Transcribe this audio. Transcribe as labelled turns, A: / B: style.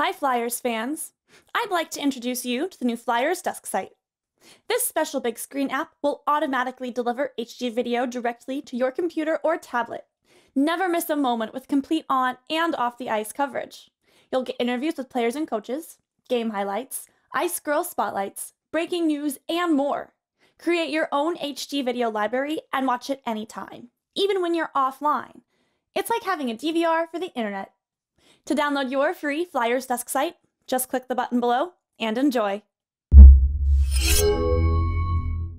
A: Hi, Flyers fans! I'd like to introduce you to the new Flyers Desk site. This special big screen app will automatically deliver HD video directly to your computer or tablet. Never miss a moment with complete on and off the ice coverage. You'll get interviews with players and coaches, game highlights, Ice Girl spotlights, breaking news, and more. Create your own HD video library and watch it anytime, even when you're offline. It's like having a DVR for the internet. To download your free Flyers Desk site, just click the button below and enjoy.